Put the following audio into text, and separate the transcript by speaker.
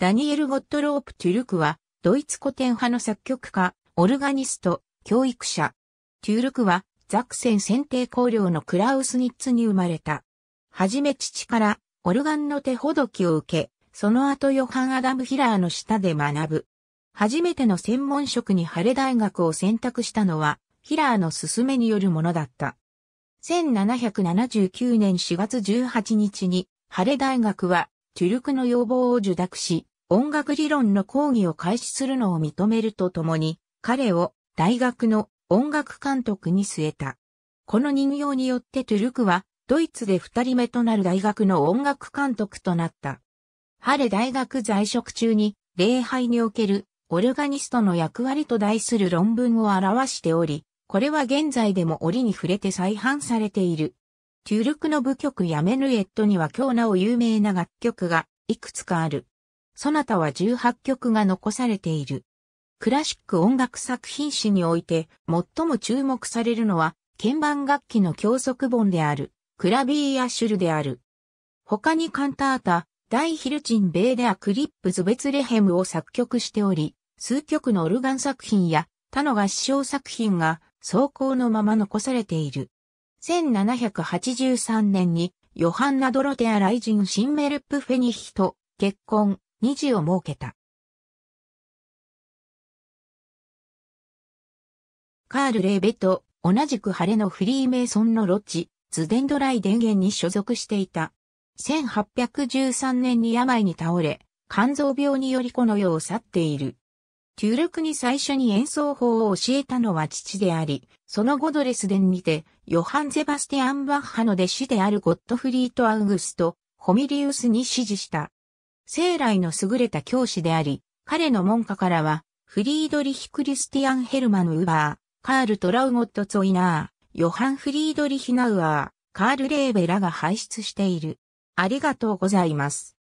Speaker 1: ダニエル・ゴットロープ・トゥルクは、ドイツ古典派の作曲家、オルガニスト、教育者。トゥルクは、ザクセン選定公領のクラウスニッツに生まれた。はじめ父から、オルガンの手ほどきを受け、その後ヨハン・アダム・ヒラーの下で学ぶ。初めての専門職に晴れ大学を選択したのは、ヒラーの勧めによるものだった。1779年4月18日に、ハレ大学はチュルクの要望を受諾し、音楽理論の講義を開始するのを認めるとともに、彼を大学の音楽監督に据えた。この人形によってトゥルクは、ドイツで二人目となる大学の音楽監督となった。ハレ大学在職中に、礼拝におけるオルガニストの役割と題する論文を表しており、これは現在でも折に触れて再販されている。トゥルクの部曲やメヌエットには今日なお有名な楽曲がいくつかある。そなたは18曲が残されている。クラシック音楽作品史において最も注目されるのは鍵盤楽器の教則本であるクラビーアシュルである。他にカンタータ、大ヒルチンベーデアクリップズベツレヘムを作曲しており、数曲のオルガン作品や他の合唱作品が走行のまま残されている。1783年にヨハンナ・ドロテア・ライジン・シンメルップ・フェニヒと結婚、
Speaker 2: 二児を設けた。
Speaker 1: カール・レーベと同じく晴れのフリーメイソンのロッジ、ズデンドライ電源に所属していた。1813年に病に倒れ、肝臓病によりこの世を去っている。キュルクに最初に演奏法を教えたのは父であり、その後ドレスデンにて、ヨハン・ゼバスティアン・バッハの弟子であるゴットフリート・アウグスト、ホミリウスに指示した。生来の優れた教師であり、彼の門下からは、フリードリヒ・クリスティアン・ヘルマン・ウーバー、カール・トラウゴット・ツォイナー、ヨハン・フリードリヒ・ナウアー、カール・レーベラが輩出している。ありがとうございます。